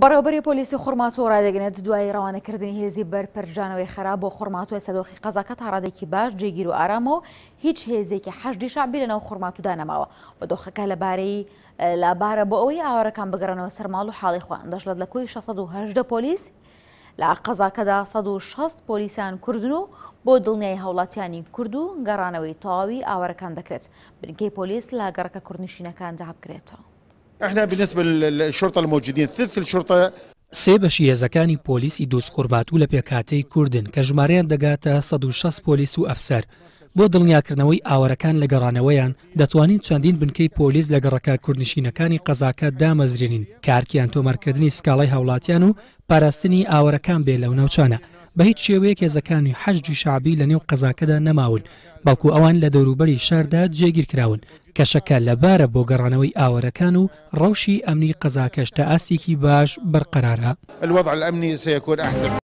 بەڕێوبەری پۆلیسی خورماتۆ ڕادەگەنێت دوای ڕوانەکردنی هێزی بەرپەرجانەوەی خراپ بۆ خورماتوە سەدۆخی قەزاکە تاڕادێکی باش جێگیر و ئارامەوە هیچ هێزێکی حەشدی شابی لەنەو خورماتودا نەماوە بە دۆخەکە لەبارەی لابارە بۆ ئەوەی ئاوارەکان بگەڕنەوە سەرماڵ و حاڵی خوان دەشلت لە کۆی 16 پۆلیس لە قەزاکەدا 16 پۆلیسیان کوردن و بۆ دڵنیای هاوڵاتیانی کورد و گەڕانەوەی تاوی ئاوارەکان دەکرێت بنکەی پۆلیس لاگەڕەکە کوردنشینەکان دابکرێتەوە. احنا بالنسبه للشرطه الموجودين ثلث الشرطه سێ بەشی هێزەکانی پۆلیسی دۆستخۆربات و لە پێکاتەی کوردن کە ژمارەیان دەگاتە 16 پۆلیس و ئەفسەر بۆ دڵنیاکردنەوەی ئاوەرەکان لە گەڕانەوەیان دەتوانین چەندین بنکەی پۆلیس لە گەڕەکە کوردنشینەکانی قەزاکە دامەزرێنین کارکیان تۆمەرکردنی سکاڵای هاوڵاتیان و پاراستنی ئاوەرەکان بێ لەو ناوچانە بە هیچ شێوەیە کێزەکانی حەجدی شعبی لە نێو قەزاکەدا نەماون بەڵکو ئەوان لە دەوروبەری شاردا جێگیر کراون کەشەکە لەبارە بۆ گەڕانەوەی ئاوەرەکان و ڕەوشی ئەمنی قەزاکەش تا ئاستێکی باش بەرقەرارە الوضع الأمني سيكون أحسن